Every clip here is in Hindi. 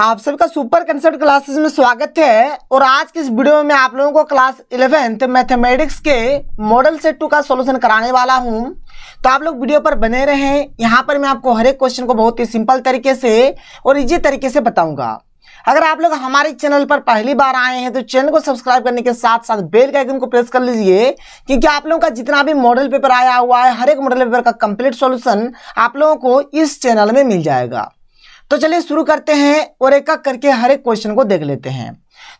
आप सभी का सुपर कंसेप्ट क्लासेस में स्वागत है और आज के इस वीडियो में आप लोगों को क्लास इलेवेंथ मैथमेटिक्स के मॉडल सेट टू का सॉल्यूशन कराने वाला हूं तो आप लोग वीडियो पर बने रहें यहां पर मैं आपको हर एक क्वेश्चन को बहुत ही सिंपल तरीके से और इजी तरीके से बताऊंगा अगर आप लोग हमारे चैनल पर पहली बार आए हैं तो चैनल को सब्सक्राइब करने के साथ साथ बेल का आइकन को प्रेस कर लीजिए क्योंकि आप लोगों का जितना भी मॉडल पेपर आया हुआ है हर एक मॉडल पेपर का कंप्लीट सॉल्यूशन आप लोगों को इस चैनल में मिल जाएगा तो चलिए शुरू करते हैं और एक एक करके हर एक क्वेश्चन को देख लेते हैं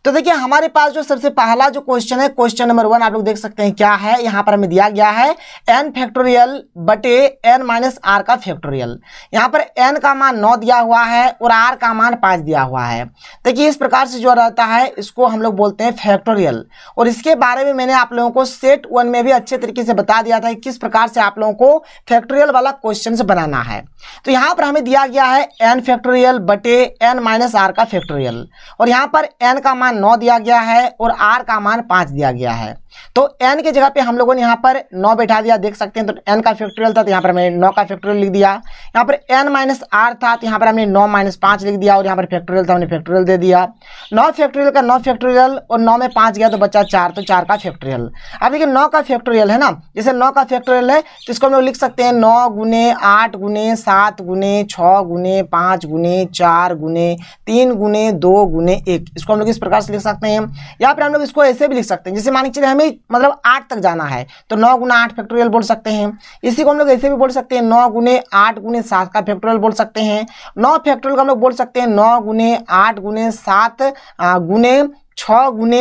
तो देखिए हमारे पास जो सबसे पहला जो क्वेश्चन है क्वेश्चन नंबर वन आप लोग देख सकते हैं क्या है यहां पर हमें दिया गया है एन फैक्टोरियल बटे एन माइनस आर का फैक्टोरियल यहाँ पर एन का मान नौ दिया हुआ है और आर का मान पांच दिया हुआ है देखिए इस प्रकार से जो रहता है इसको हम लोग बोलते हैं फैक्टोरियल और इसके बारे में मैंने आप लोगों को सेट वन में भी अच्छे तरीके से बता दिया था कि किस प्रकार से आप लोगों को फैक्टोरियल वाला क्वेश्चन बनाना है तो यहां पर हमें दिया गया है एन फैक्टोरियल बटे एन माइनस आर का फैक्टोरियल और यहां पर एन का मान नौ दिया गया है और आर का मान पाँच दिया गया है तो एन के जगह पे हम लोगों ने यहाँ पर नौ बैठा दिया देख सकते हैं तो एन का फैक्टोरियल था तो यहाँ पर हमने नौ का फैक्टोरियल लिख दिया यहाँ पर एन माइनस आर था तो यहाँ पर हमने नौ माइनस पाँच लिख दिया और यहाँ पर फैक्टोरियल था हमने फैक्टोरियल दे दिया नौ फैक्टोरियल का नौ फैक्टोरियल और नौ में पाँच गया तो बच्चा चार तो चार का फैक्टोरियल अब देखिए नौ का फैक्टोरियल है ना जैसे नौ का फैक्टोरियल है तो इसको हम लोग लिख सकते हैं नौ गुने आठ गुने सात गुने छः गुने पाँच गुने चार गुने तीन गुने दो गुने एक इसको हम लोग इस प्रकार प्रकार से लिख सकते हैं या फिर हम लोग इसको ऐसे भी लिख सकते हैं जैसे मान के चलिए हमें मतलब आठ तक जाना है तो नौ गुना आठ फैक्टोरियल बोल सकते हैं इसी को हम लोग ऐसे भी बोल सकते हैं नौ गुने आठ गुने सात का फैक्टोरियल बोल सकते हैं नौ फैक्टोरियल का हम लोग बोल सकते हैं नौ गुने आठ गुने सात गुने छ गुने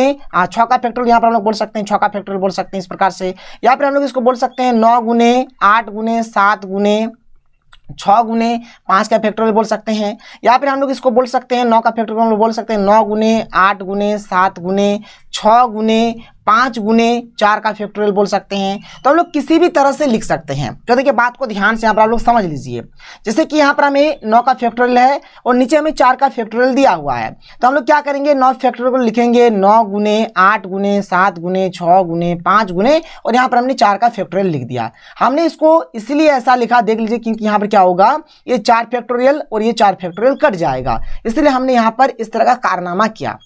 छ का फैक्टोरियल यहाँ पर हम लोग बोल सकते हैं छः का फैक्टोरियल बोल सकते हैं इस प्रकार से या फिर हम लोग इसको बोल सकते हैं नौ गुने आठ गुने सात गुने छः गुने पाँच का फैक्टोरियल बोल सकते हैं या फिर हम लोग इसको बोल सकते हैं नौ का फैक्टोरियल बोल सकते हैं नौ गुने आठ गुने सात गुने छः गुने पाँच गुने चार का फैक्टोरियल बोल सकते हैं तो हम लोग किसी भी तरह से लिख सकते हैं तो देखिए बात को ध्यान से यहाँ पर आप लोग समझ लीजिए जैसे कि यहाँ पर हमें नौ का फैक्टोरियल है और नीचे हमें चार का फैक्टोरियल दिया हुआ है तो हम लोग क्या करेंगे नौ फैक्टोरियल को लिखेंगे नौ गुने आठ गुने सात गुने छः गुने पाँच गुने और यहाँ पर हमने चार का फैक्टोरियल लिख दिया हमने इसको इसलिए ऐसा लिखा देख लीजिए क्योंकि यहाँ पर क्या होगा ये चार फैक्टोरियल और ये चार फैक्टोरियल कट जाएगा इसलिए हमने यहाँ पर इस तरह का कारनामा किया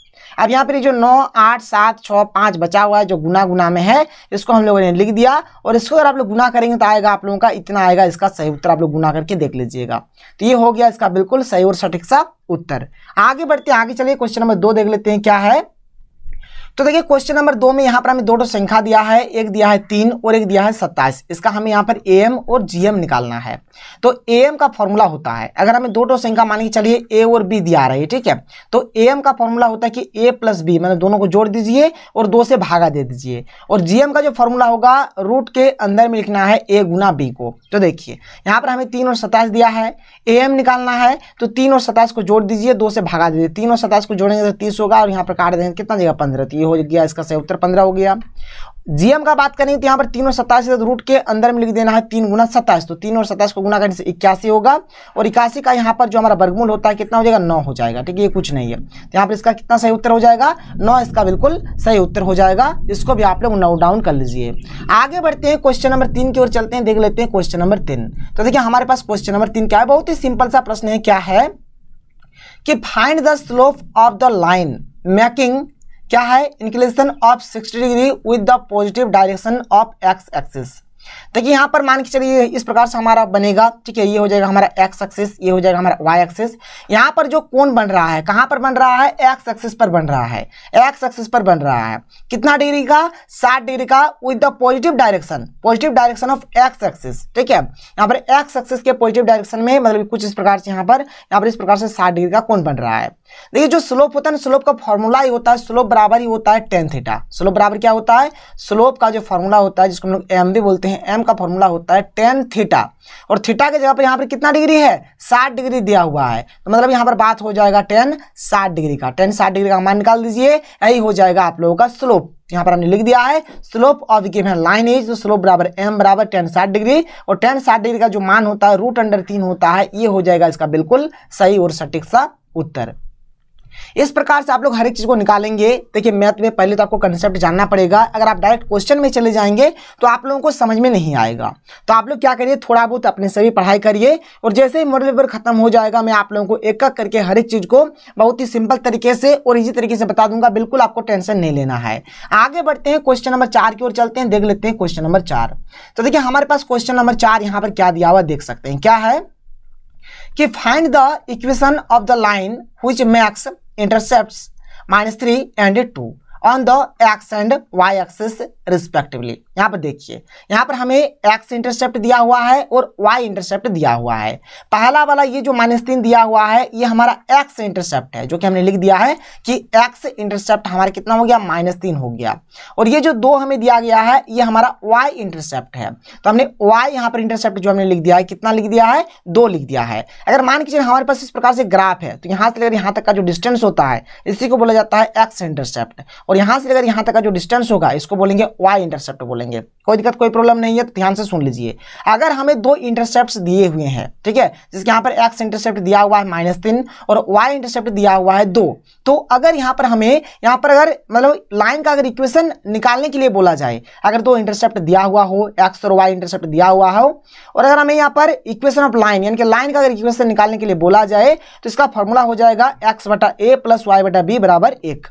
अब यहाँ पर जो नौ आठ सात छः पाँच बचा हुआ है जो गुना गुना में है इसको हम लोगों ने लिख दिया और इसको अगर आप लोग गुना करेंगे तो आएगा आप लोगों का इतना आएगा इसका सही उत्तर आप लोग गुना करके देख लीजिएगा तो ये हो गया इसका बिल्कुल सही और सटीक सा उत्तर आगे बढ़ते आगे चलिए क्वेश्चन नंबर दो देख लेते हैं क्या है तो देखिए क्वेश्चन नंबर दो में यहाँ पर हमें दो दो संख्या दिया है एक दिया है तीन और एक दिया है सत्ताईस इसका हमें यहाँ पर एम और जीएम निकालना है तो एम का फॉर्मूला होता है अगर हमें दो दो संख्या मान के चलिए ए और बी दिया रही है ठीक है तो एम का फॉर्मूला होता है कि ए प्लस बी मतलब दोनों को जोड़ दीजिए और दो से भागा दे दीजिए और जीएम का जो फॉर्मूला होगा रूट के अंदर में लिखना है ए गुना बी को तो देखिए यहाँ पर हमें तीन और सत्ताईस दिया है ए निकालना है तो तीन और सत्ताईस को जोड़ दीजिए दो से भागा दीजिए तीन और सत्ताईस को जोड़ेंगे तो तीस होगा और यहाँ पर काट देंगे कितना जगह पंद्रह तो हो गया इसका सही उत्तर पंद्रह हो गया जीएम का बात करें तो यहाँ पर तीन और सत्ताईस रूट के अंदर में लिख देना है तीन गुना सत्ताईस तो तीन और सत्ताईस को गुना करने से इक्यासी होगा और इक्यासी का यहाँ पर जो हमारा वर्गमूल होता है कितना हो जाएगा नौ हो जाएगा ठीक है ये कुछ नहीं है तो यहाँ पर इसका कितना सही उत्तर हो जाएगा नौ इसका बिल्कुल सही उत्तर हो जाएगा इसको भी आप लोग नोट डाउन कर लीजिए आगे बढ़ते हैं क्वेश्चन नंबर तीन की ओर चलते हैं देख लेते हैं क्वेश्चन नंबर तीन तो देखिए हमारे पास क्वेश्चन नंबर तीन क्या है बहुत ही सिंपल सा प्रश्न है क्या है कि find the slope of the line making क्या है inclination of 60 degree with the positive direction of x axis देखिए यहाँ पर मान के चलिए इस प्रकार से हमारा बनेगा ठीक है ये हो जाएगा हमारा एक्स एक्सिस ये हो जाएगा हमारा वाई एक्सिस यहाँ पर जो कोण बन रहा है कहाँ पर बन रहा है एक्स एक्सिस पर बन रहा है एक्स एक्सिस पर बन रहा है कितना डिग्री का साठ डिग्री का with the positive direction positive direction of x axis ठीक है यहाँ पर एक्स एक्सिस के पॉजिटिव डायरेक्शन में मतलब कुछ इस प्रकार से यहाँ पर यहाँ पर इस प्रकार से साठ डिग्री का कौन बन रहा है देखिए जो स्लोप होता है ना स्लोप का फॉर्मूला ही होता है स्लोप बराबर ही होता है टेन थीटा स्लोप बराबर क्या होता है स्लोप का जो फॉर्मूला होता है जिसको हम लोग एम भी बोलते हैं हैं एम का फॉर्मूला होता है टेन थीटा और थीटा के जगह पर यहाँ पर कितना डिग्री है साठ डिग्री दिया हुआ है तो मतलब यहाँ पर बात हो जाएगा टेन साठ डिग्री का टेन साठ डिग्री का मान निकाल दीजिए यही हो जाएगा आप लोगों का स्लोप यहाँ पर हमने लिख दिया है स्लोप ऑफ गिव है लाइन इज तो स्लोप बराबर एम बराबर टेन साठ डिग्री और टेन साठ डिग्री का जो मान होता है रूट अंडर तीन होता है ये हो जाएगा इसका बिल्कुल सही और सटीक सा उत्तर इस प्रकार से आप लोग हर एक चीज़ को निकालेंगे देखिए मैथ में पहले तो आपको कंसेप्ट जानना पड़ेगा अगर आप डायरेक्ट क्वेश्चन में चले जाएंगे तो आप लोगों को समझ में नहीं आएगा तो आप लोग क्या करिए थोड़ा बहुत अपने से भी पढ़ाई करिए और जैसे ही मॉडल पेपर खत्म हो जाएगा मैं आप लोगों को एक एक करके हर एक चीज़ को बहुत ही सिंपल तरीके से और इजी तरीके से बता दूंगा बिल्कुल आपको टेंशन नहीं लेना है आगे बढ़ते हैं क्वेश्चन नंबर चार की ओर चलते हैं देख लेते हैं क्वेश्चन नंबर चार तो देखिए हमारे पास क्वेश्चन नंबर चार यहाँ पर क्या दिया हुआ देख सकते हैं क्या है कि find the equation of the line हुई makes intercepts minus 3 and 2 on the x and y axis respectively यहाँ पर देखिए यहाँ पर हमें एक्स इंटरसेप्ट दिया हुआ है और वाई इंटरसेप्ट दिया हुआ है पहला वाला ये जो माइनस तीन दिया हुआ है ये हमारा एक्स इंटरसेप्ट है जो कि हमने लिख दिया है कि एक्स इंटरसेप्ट हमारा कितना हो गया माइनस तीन हो गया और ये जो दो हमें दिया गया है ये हमारा वाई इंटरसेप्ट है तो हमने वाई यहाँ पर इंटरसेप्ट जो हमने लिख दिया है कितना लिख दिया है दो लिख दिया है अगर मान के हमारे पास इस प्रकार से ग्राफ है तो यहाँ से लेकर यहाँ तक का जो डिस्टेंस होता है इसी को बोला जाता है एक्स इंटरसेप्ट और यहां से अगर यहां तक का जो डिस्टेंस होगा इसको बोलेंगे वाई इंटरसेप्ट बोलेंगे कोई दिक्कत कोई प्रॉब्लम नहीं है तो ध्यान से सुन लीजिए अगर हमें दो इंटरसेप्ट दिए हुए हैं ठीक है जिसके यहां पर एक्स इंटरसेप्ट दिया हुआ है माइनस तीन और वाई इंटरसेप्ट दिया हुआ है दो तो अगर यहां पर हमें यहां पर अगर मतलब लाइन का अगर इक्वेशन निकालने के लिए बोला जाए अगर दो इंटरसेप्ट दिया हुआ हो एक्स और वाई इंटरसेप्ट दिया हुआ हो और अगर हमें यहाँ पर इक्वेशन ऑफ लाइन यानी कि लाइन का अगर इक्वेशन निकालने के लिए बोला जाए तो इसका फॉर्मूला हो जाएगा एक्स बटा ए प्लस वाई बटा बी बराबर एक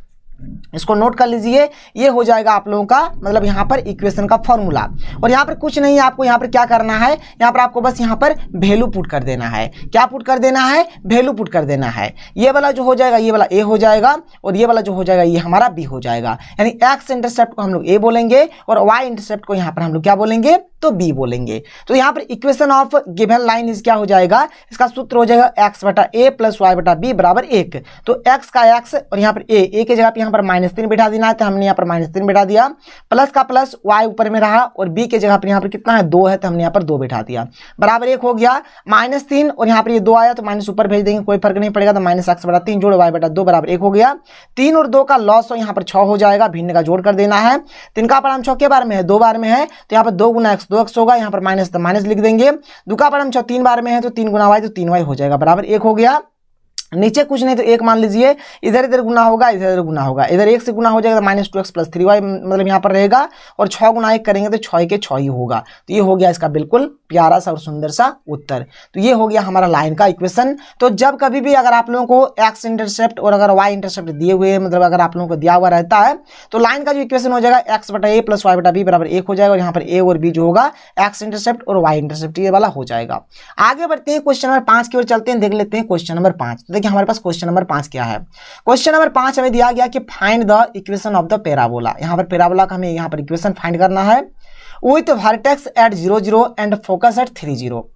इसको नोट कर लीजिए ये हो जाएगा आप लोगों का मतलब यहाँ पर इक्वेशन का फॉर्मूला और यहाँ पर कुछ नहीं आपको यहाँ पर क्या करना है यहाँ पर आपको बस यहाँ पर वैल्यू पुट कर देना है क्या पुट कर देना है वैल्यू पुट कर देना है ये वाला जो हो जाएगा ये वाला ए हो जाएगा और ये वाला जो हो जाएगा ये हमारा बी हो जाएगा यानी एक्स इंटरसेप्ट को हम लोग ए बोलेंगे और वाई इंटरसेप्ट को यहाँ पर हम लोग क्या बोलेंगे तो बी बोलेंगे तो यहाँ पर equation of given line is क्या हो जाएगा इसका सूत्र हो जाएगा एक्स बटा ए प्लस वाई बटा बी बराबर एक तो एक्स का एक्स और यहाँ पर ए ए की जगह यहाँ पर माइनस तीन बैठा देना है तो हमने यहाँ पर माइनस तीन बैठा दिया प्लस का प्लस वाई ऊपर में रहा और बी के जगह पर यहाँ पर कितना है दो है तो हमने यहाँ पर दो बैठा दिया बराबर एक हो गया माइनस तीन और यहाँ पर ये दो आया तो माइनस ऊपर भेज देंगे कोई फर्क नहीं पड़ेगा तो माइनस एक्स बटा तीन जोड़ वाई बटा दो बराबर एक हो गया तीन और दो का लॉस यहाँ पर छः हो जाएगा भिन्न का जोड़ कर देना है तीन का परम छः के बार में है दो बार में है तो यहाँ पर दो गुना एक्स दो एक्स होगा यहाँ पर माइनस तो माइनस लिख देंगे दो का परम छः तीन बार में है तो तीन गुना वाई तो तीन वाई हो जाएगा बराबर एक हो गया नीचे कुछ नहीं तो एक मान लीजिए इधर इधर गुना होगा इधर इधर गुना होगा इधर एक से गुना हो जाएगा minus two x plus three y मतलब यहाँ पर रहेगा और छः गुना एक करेंगे तो छः के छः ही होगा तो ये हो गया इसका बिल्कुल प्यारा सा और सुंदर सा उत्तर तो ये हो गया हमारा लाइन का इक्वेशन तो जब कभी भी अगर आप लोगों को एक्स इंटरसेप्ट और अगर वाई इंटरसेप्ट दिए हुए मतलब अगर आप लोगों को दिया हुआ रहता है तो लाइन का जो इक्वेशन हो जाएगा एक्स बटा ए प्लस वाई बटा बी बराबर एक हो जाएगा और यहाँ पर ए और बी जो होगा एक्स इंटरसेप्ट और वाई इंटरसेप्ट ये वाला हो जाएगा आगे बढ़ते हैं क्वेश्चन नंबर पाँच की ओर चलते हैं देख लेते हैं क्वेश्चन नंबर पाँच देखिए हमारे पास क्वेश्चन नंबर पांच क्या है क्वेश्चन नंबर पांच हमें दिया गया कि find the equation of the parabola यहाँ पर पेराबोला का हमें यहाँ पर इक्वेशन फाइंड करना है with vertex at zero zero and focus at three zero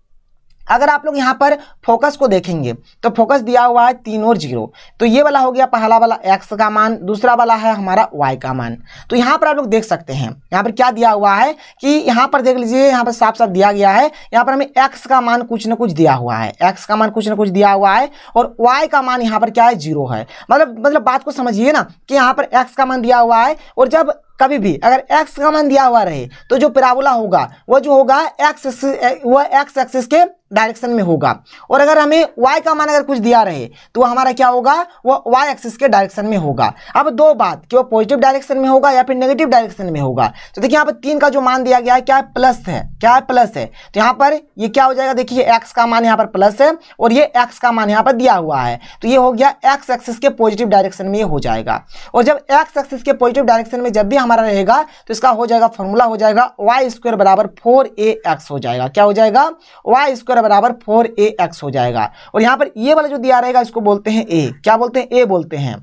अगर आप लोग यहाँ पर फोकस को देखेंगे तो फोकस दिया हुआ है तीन और जीरो तो ये वाला हो गया पहला वाला एक्स का मान दूसरा वाला है हमारा वाई का मान तो यहाँ पर आप लोग देख सकते हैं यहाँ पर क्या दिया हुआ है कि यहाँ पर देख लीजिए यहाँ पर साफ साफ दिया गया है यहाँ पर हमें एक्स का मान कुछ ना कुछ दिया हुआ है एक्स का मान कुछ ना कुछ दिया हुआ है और वाई का मान यहाँ पर क्या है जीरो है मतलब मतलब बात को समझिए ना कि यहाँ पर एक्स का मान दिया हुआ है और जब कभी भी अगर x का मान दिया हुआ रहे तो जो पेराबोला होगा वह जो होगा एक्स वह एक्स एक्सिस के डायरेक्शन में होगा और अगर हमें y का मान अगर कुछ दिया रहे तो हमारा क्या होगा वह y एक्सिस के डायरेक्शन में होगा अब दो बात कि वह पॉजिटिव डायरेक्शन में होगा या फिर नेगेटिव डायरेक्शन में होगा तो देखिए यहाँ पर तीन का जो मान दिया गया है क्या प्लस है क्या है प्लस है तो यहाँ पर ये क्या हो जाएगा देखिए एक्स का मान यहाँ पर प्लस है और ये एक्स का मान यहाँ पर दिया हुआ है तो ये हो गया एक्स एक्सिस के पॉजिटिव डायरेक्शन में ये हो जाएगा और जब एक्स एक्सिस के पॉजिटिव डायरेक्शन में जब भी हम हमारा रहेगा तो इसका हो जाएगा फॉर्मूला हो जाएगा वाई स्क्वायर बराबर फोर ए एक्स हो जाएगा क्या हो जाएगा वाई स्क्वायर बराबर फोर ए एक्स हो जाएगा और यहाँ पर ये वाला जो दिया रहेगा इसको बोलते हैं ए क्या बोलते हैं ए बोलते हैं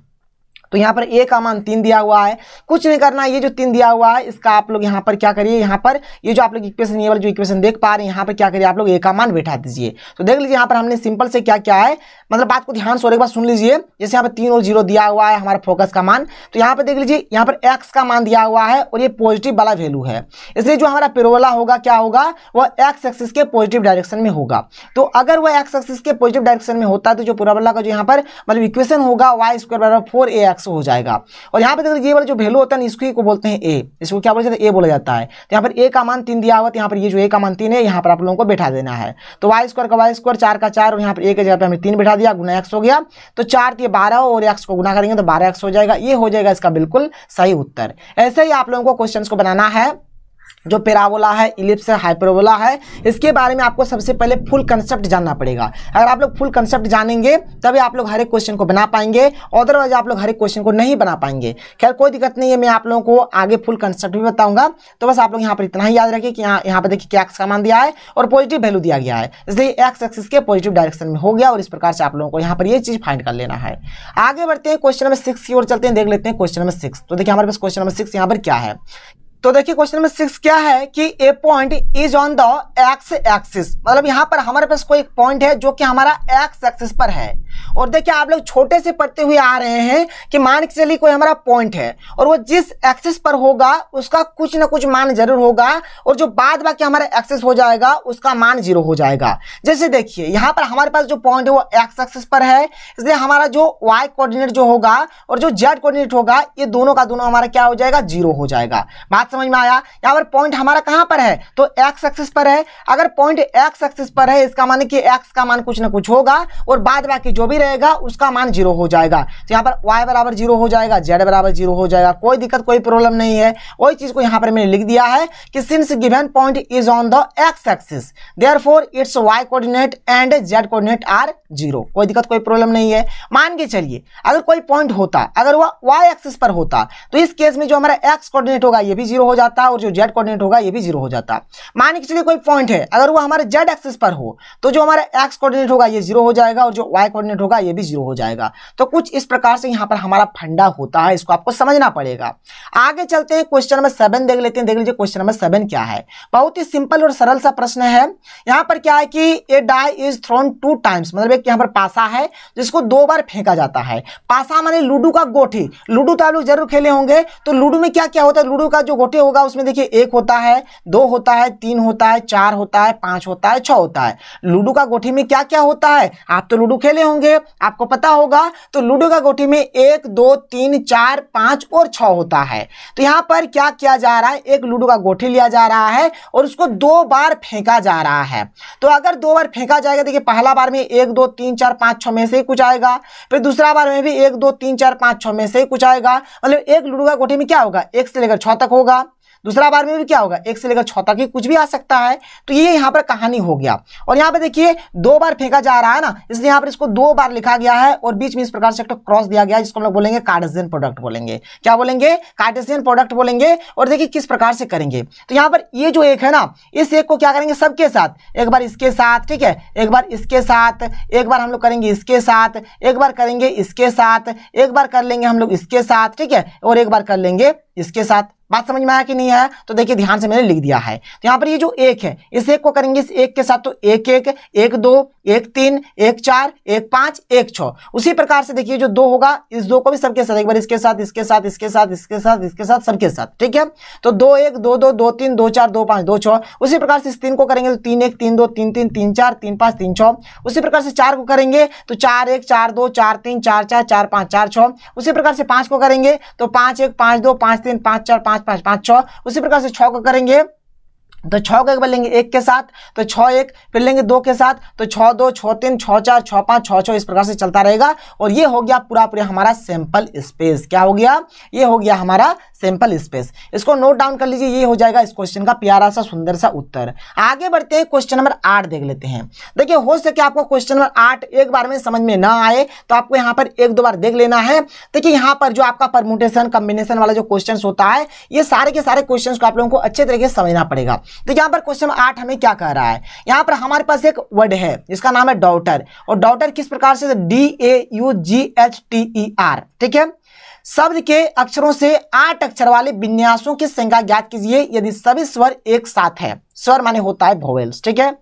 तो यहाँ पर ए का मान तीन दिया हुआ है कुछ नहीं करना ये जो तीन दिया हुआ है इसका आप लोग यहाँ पर क्या करिए यहाँ पर ये जो आप लोग इक्वेशन ये वाला जो इक्वेशन देख पा रहे हैं यहाँ पर क्या करिए आप लोग ए का मान बैठा दीजिए तो देख लीजिए यहाँ पर हमने सिंपल से क्या क्या है मतलब बात को ध्यान से और एक बार सुन लीजिए जैसे यहाँ पर तीन और जीरो दिया हुआ है हमारा फोकस का मान तो यहाँ पर देख लीजिए यहाँ पर एक्स का मान दिया हुआ है और ये पॉजिटिव वाला वैल्यू है इसलिए जो हमारा पेरोला होगा क्या होगा वह एक्स एक्सिस के पॉजिटिव डायरेक्शन में होगा तो अगर वह एक्स एक्सिस के पॉजिटिव डायरेक्शन में होता है तो जो पेरोला का जो यहाँ पर मतलब इक्वेशन होगा वाई स्क्वायर बराबर फोर ए एक्स एक्स हो जाएगा और यहाँ पे देख लीजिए वाला जो वैल्यू होता है इसको ही को बोलते हैं ए इसको क्या बोला जाता है ए बोला जाता है तो यहाँ पर ए का मान तीन दिया हुआ तो यहाँ पर ये जो ए का मान तीन है यहाँ पर आप लोगों को बैठा देना है तो वाई स्क्वायर का वाई स्क्वायर चार का चार और यहाँ पर ए के जगह पर हमें तीन बैठा दिया गुना एक्स हो गया तो चार ये बारह और एक्स को गुना करेंगे तो बारह एक्स हो जाएगा ये हो जाएगा इसका बिल्कुल सही उत्तर ऐसे ही आप लोगों को क्वेश्चन को बनाना है जो पेराबोला है इलिप्स है हाइपरबोला है इसके बारे में आपको सबसे पहले फुल कंसेप्ट जानना पड़ेगा अगर आप लोग फुल कंसेप्ट जानेंगे तभी आप लोग हर एक क्वेश्चन को बना पाएंगे अदरवाइज आप लोग हर एक क्वेश्चन को नहीं बना पाएंगे खैर कोई दिक्कत नहीं है मैं आप लोगों को आगे फुल कंसेप्ट भी बताऊंगा तो बस आप लोग यहाँ पर इतना ही याद रखिए कि यहाँ यहाँ पर देखिए क्या का मान दिया है और पॉजिटिव वैल्यू दिया गया है इसलिए एक्स एक्सिस के पॉजिटिव डायरेक्शन में हो गया और इस प्रकार से आप लोगों को यहाँ पर ये चीज़ फाइंड कर लेना है आगे बढ़ते हैं क्वेश्चन नंबर सिक्स की ओर चलते हैं देख लेते हैं क्वेश्चन नंबर सिक्स तो देखिए हमारे पास क्वेश्चन नंबर सिक्स यहाँ पर क्या है तो देखिए क्वेश्चन नंबर सिक्स क्या है कि a point is on the x axis मतलब यहां पर हमारे पास कोई पॉइंट है जो कि हमारा एक्स एक्सिस पर है और देखिए आप लोग छोटे से पढ़ते हुए आ रहे हैं कि मान के चलिए कोई हमारा पॉइंट है और वो जिस एक्सेस पर होगा उसका कुछ ना कुछ मान जरूर होगा और जो बाद बाकी हमारा एक्सेस हो जाएगा उसका मान जीरो हो जाएगा जैसे देखिए यहाँ पर हमारे पास जो पॉइंट है वो एक्स एक्सेस पर है इसलिए हमारा जो वाई कोऑर्डिनेट जो होगा और जो जेड कोऑर्डिनेट होगा ये दोनों का दोनों हमारा क्या हो जाएगा जीरो हो जाएगा बात समझ में आया यहाँ पर पॉइंट हमारा कहाँ पर है तो एक्स एक्सेस पर है अगर पॉइंट एक्स एक्सेस पर है इसका मान कि एक्स का मान कुछ ना कुछ होगा और बाद बाकी जो भी रहेगा उसका मान जीरो हो जाएगा तो यहाँ पर वाई बराबर जीरो हो जाएगा जेड बराबर जीरो हो जाएगा कोई दिक्कत कोई प्रॉब्लम नहीं है वही चीज़ को यहाँ पर मैंने लिख दिया है कि since given point is on the x axis therefore its y coordinate and z coordinate are zero कोई दिक्कत कोई प्रॉब्लम नहीं है मान के चलिए अगर कोई पॉइंट होता अगर वह वाई एक्सिस पर होता तो इस केस में जो हमारा एक्स कोऑर्डिनेट होगा ये भी जीरो हो जाता और जो जेड कोऑर्डिनेट होगा ये भी जीरो हो जाता मान के चलिए कोई पॉइंट है अगर वो हमारे जेड एक्सिस पर हो तो जो हमारा एक्स कोऑर्डिनेट होगा ये जीरो हो जाएगा और जो वाई कोऑर्डिनेट परसेंट होगा ये भी जीरो हो जाएगा तो कुछ इस प्रकार से यहाँ पर हमारा फंडा होता है इसको आपको समझना पड़ेगा आगे चलते हैं क्वेश्चन नंबर सेवन देख लेते हैं देख लीजिए क्वेश्चन नंबर सेवन क्या है बहुत ही सिंपल और सरल सा प्रश्न है यहाँ पर क्या है कि a die is thrown two times मतलब एक यहाँ पर पासा है जिसको दो बार फेंका जाता है पासा माने लूडो का गोठी लूडो तो आप लोग जरूर खेले होंगे तो लूडो में क्या क्या होता है लूडो का जो गोटे होगा उसमें देखिए एक होता है दो होता है तीन होता है चार होता है पांच होता है छ होता है लूडो का गोठी में क्या क्या होता है आप तो लूडो खेले होंगे होंगे आपको पता होगा तो लूडो का गोटी में एक दो तीन चार पांच और छ होता है तो यहां पर क्या किया जा रहा है एक लूडो का गोटी लिया जा रहा है और उसको दो बार फेंका जा रहा है तो अगर दो बार फेंका जाएगा देखिए पहला बार में एक दो तीन चार पांच छ में से ही कुछ आएगा फिर दूसरा बार में भी एक दो तीन चार पांच छ में से ही कुछ आएगा मतलब एक लूडो का गोटी में क्या होगा एक से लेकर छ तक होगा दूसरा बार में भी क्या होगा एक से लेकर छो तक कुछ भी आ सकता है तो ये यहाँ पर कहानी हो गया और यहाँ पर देखिए दो बार फेंका जा रहा है ना इसलिए यहाँ पर इसको दो बार लिखा गया है और बीच में इस प्रकार से एक क्रॉस तो दिया गया जिसको हम लोग बोलेंगे कार्डेसियन प्रोडक्ट बोलेंगे क्या बोलेंगे कार्डेसियन प्रोडक्ट बोलेंगे और देखिए किस प्रकार से करेंगे तो यहाँ पर ये जो एक है ना इस एक को क्या करेंगे सबके साथ एक बार इसके साथ ठीक है एक बार इसके साथ एक बार हम लोग करेंगे इसके साथ एक बार करेंगे इसके साथ एक बार कर लेंगे हम लोग इसके साथ ठीक है और एक बार कर लेंगे इसके साथ बात समझ में आया कि नहीं आया तो देखिए ध्यान से मैंने लिख दिया है तो यहाँ पर ये जो एक है इस एक को करेंगे इस एक के साथ तो एक एक एक दो एक तीन एक चार एक पाँच एक छः उसी प्रकार से देखिए जो दो होगा इस दो को भी सबके साथ एक बार इसके साथ इसके साथ इसके साथ इसके साथ इसके साथ सबके साथ ठीक है तो दो एक दो दो दो तीन दो चार दो पाँच दो छः उसी प्रकार से इस तीन को करेंगे तो तीन एक तीन दो तीन तीन तीन चार तीन पाँच तीन छः उसी प्रकार से चार को करेंगे तो चार एक चार दो चार तीन चार चार चार पाँच चार छः उसी प्रकार से पाँच को करेंगे तो पाँच एक पाँच दो पाँच तीन पाँच चार पाँच पांच पांच पांच छह उसी प्रकार से छ को करेंगे तो छः को एक बार लेंगे एक के साथ तो छः एक फिर लेंगे दो के साथ तो छः दो छः तीन छः चार छः पाँच छः छः इस प्रकार से चलता रहेगा और ये हो गया पूरा पूरा हमारा सैंपल स्पेस क्या हो गया ये हो गया हमारा सैंपल स्पेस इसको नोट डाउन कर लीजिए ये हो जाएगा इस क्वेश्चन का प्यारा सा सुंदर सा उत्तर आगे बढ़ते हैं क्वेश्चन नंबर आठ देख लेते हैं देखिए हो सके आपको क्वेश्चन नंबर आठ एक बार में समझ में ना आए तो आपको यहाँ पर एक दो बार देख लेना है देखिए यहाँ पर जो आपका परमुटेशन कम्बिनेशन वाला जो क्वेश्चन होता है ये सारे के सारे क्वेश्चन को आप लोगों को अच्छे तरीके से समझना पड़ेगा तो यहां पर क्वेश्चन आठ हमें क्या कह रहा है यहां पर हमारे पास एक वर्ड है जिसका नाम है डॉटर और डॉटर किस प्रकार से D A U G H T E R ठीक है शब्द के अक्षरों से आठ अक्षर वाले विन्यासों की संज्ञा ज्ञात कीजिए यदि सभी स्वर एक साथ है स्वर माने होता है भोवेल्स ठीक है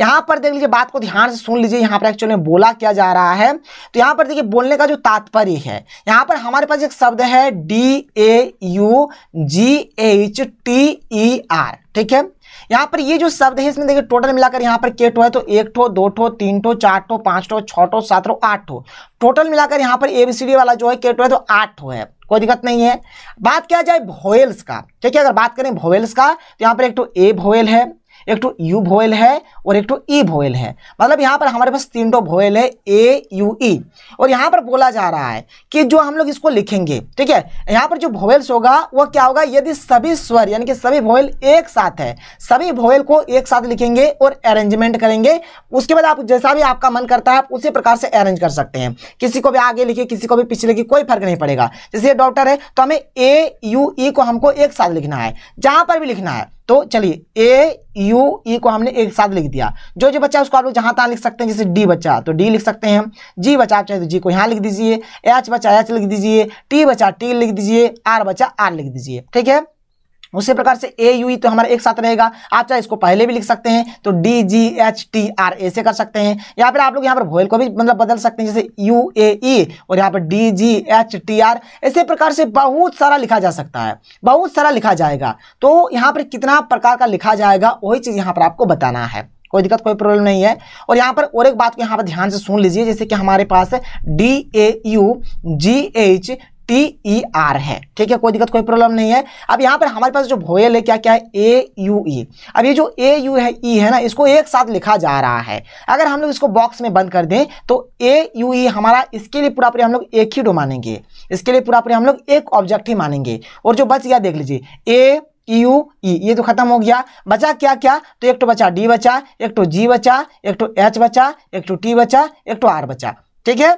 यहां पर देख लीजिए बात को ध्यान से सुन लीजिए यहां पर एक्चुअली बोला क्या जा रहा है तो यहां पर देखिए बोलने का जो तात्पर्य है यहां पर हमारे पास एक शब्द है D A U G H T E R ठीक है यहां पर ये जो शब्द है इसमें देखिए टोटल मिलाकर यहां पर के टो है तो एक ठो दो ठो तीन ठो चार ठो पांच ठो छो ठो सात ठो आठ ठो टोटल मिलाकर यहां पर एबीसीडी वाला जो है के टो है तो आठ ठो है कोई दिक्कत नहीं है बात क्या जाए भोवेल्स का ठीक है अगर बात करें भोवेल्स का तो यहां पर एक ठो ए भोवेल है एक तो यू भोयल है और एक तो ई e भोयल है मतलब यहाँ पर हमारे पास तीन टो भोयल है ए यू ई और यहाँ पर बोला जा रहा है कि जो हम लोग इसको लिखेंगे ठीक है यहाँ पर जो भोयल्स होगा वह क्या होगा यदि सभी स्वर यानी कि सभी भोयल एक साथ है सभी भोयल को एक साथ लिखेंगे और अरेंजमेंट करेंगे उसके बाद आप जैसा भी आपका मन करता है आप उसी प्रकार से अरेंज कर सकते हैं किसी को भी आगे लिखिए किसी को भी पीछे लिखिए कोई फर्क नहीं पड़ेगा जैसे ये डॉक्टर है तो हमें ए यू ई को हमको एक साथ लिखना है जहाँ पर भी लिखना है तो चलिए ए यू ई को हमने एक साथ लिख दिया जो जो बच्चा उसको आप लोग जहां तहां लिख सकते हैं जैसे डी बच्चा तो डी लिख सकते हैं हम जी बच्चा आप चाहे तो जी को यहां लिख दीजिए एच बच्चा एच लिख दीजिए टी बच्चा टी लिख दीजिए आर बच्चा आर लिख दीजिए ठीक है उसी प्रकार से ए यू ई तो हमारा एक साथ रहेगा आप चाहे इसको पहले भी लिख सकते हैं तो D G H T R ऐसे कर सकते हैं या फिर आप लोग यहाँ पर भोयल को भी मतलब बदल सकते हैं जैसे यू ए ई और यहाँ पर D G H T R ऐसे प्रकार से बहुत सारा लिखा जा सकता है बहुत सारा लिखा जाएगा तो यहाँ पर कितना प्रकार का लिखा जाएगा वही चीज़ यहाँ पर आपको बताना है कोई दिक्कत कोई प्रॉब्लम नहीं है और यहाँ पर और एक बात को यहाँ पर ध्यान से सुन लीजिए जैसे कि हमारे पास D A U G H T E R है ठीक है कोई दिक्कत कोई प्रॉब्लम नहीं है अब यहाँ पर हमारे पास जो भोयल है क्या क्या है ए यू ई अब ये जो ए यू e है ई e है ना इसको एक साथ लिखा जा रहा है अगर हम लोग इसको बॉक्स में बंद कर दें तो ए यू ई हमारा इसके लिए पूरा पूरे हम लोग एक ही डो मानेंगे इसके लिए पूरा पूरे हम लोग एक ऑब्जेक्ट ही मानेंगे और जो बच गया देख लीजिए ए यू ई ये तो खत्म हो गया बचा क्या क्या तो एक तो बचा डी बचा एक तो जी बचा एक तो एच बचा एक तो टी बचा एक तो आर बचा ठीक है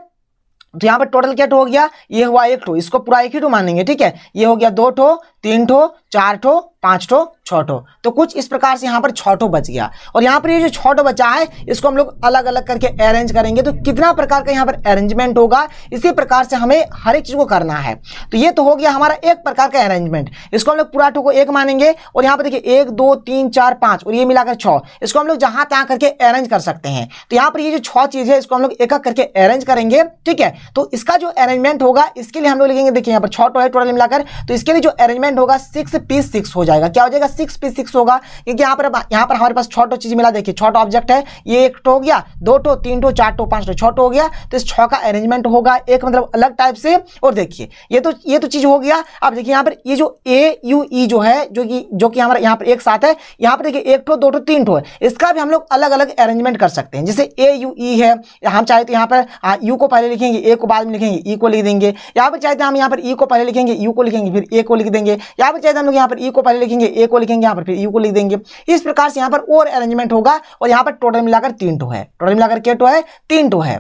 तो यहाँ पर टोटल क्या टो हो गया ये हुआ एक टो इसको पूरा एक ही टो मानेंगे ठीक है ये हो गया दो ठो तीन ठो चार ठो पांच ठो छोटो तो कुछ इस प्रकार से यहाँ पर छोटो बच गया और यहाँ पर ये यह जो छोटो बचा है इसको हम लोग अलग अलग करके अरेंज करेंगे तो कितना प्रकार का यहाँ पर अरेंजमेंट होगा इसी प्रकार से हमें हर एक चीज़ को करना है तो ये तो हो गया हमारा एक प्रकार का अरेंजमेंट इसको हम लोग पूरा टू को एक मानेंगे और यहाँ पर देखिए एक दो तीन चार पांच और ये मिलाकर छो इसको हम लोग जहां तहां करके अरेंज कर सकते हैं तो यहाँ पर ये जो छः चीज़ है इसको हम लोग एक एक करके अरेंज करेंगे ठीक है तो इसका जो अरेंजमेंट होगा इसके लिए हम लोग लिखेंगे देखिए यहाँ पर छोटो है टोटल मिलाकर तो इसके लिए जो अरेंजमेंट होगा सिक्स पीस सिक्स हो जाएगा जाएगा क्या हो जाएगा सिक्स पी सिक्स होगा क्योंकि यहाँ पर यहाँ पर हमारे पास छोटो चीज़ मिला देखिए छोटो ऑब्जेक्ट है ये एक टो हो गया दो टो तीन टो चार टो पांच टो छोटो हो गया तो इस छो का अरेंजमेंट होगा एक मतलब अलग टाइप से और देखिए ये तो ये तो चीज़ हो गया अब देखिए यहाँ पर ये जो ए यू ई जो है जो कि जो कि हमारे यहाँ पर एक साथ है यहाँ पर देखिए एक टो दो टो तीन टो है इसका भी हम लोग अलग अलग अरेंजमेंट कर सकते हैं जैसे ए यू ई है हम चाहे तो यहाँ पर यू हाँ, को पहले लिखेंगे ए को बाद में लिखेंगे ई e को लिख देंगे यहाँ पर चाहे तो हम यहाँ पर ई e को पहले लिखेंगे यू को लिखेंगे फिर ए को लिख देंगे यहाँ पर चाहे तो हम लोग यहाँ पर ई e को पहले लिखेंगे ए को लिखेंगे यहाँ पर फिर यू को लिख देंगे इस प्रकार से यहाँ पर और अरेंजमेंट होगा और यहाँ पर टोटल मिलाकर तीन टो है टोटल मिलाकर क्या टो है तीन टो है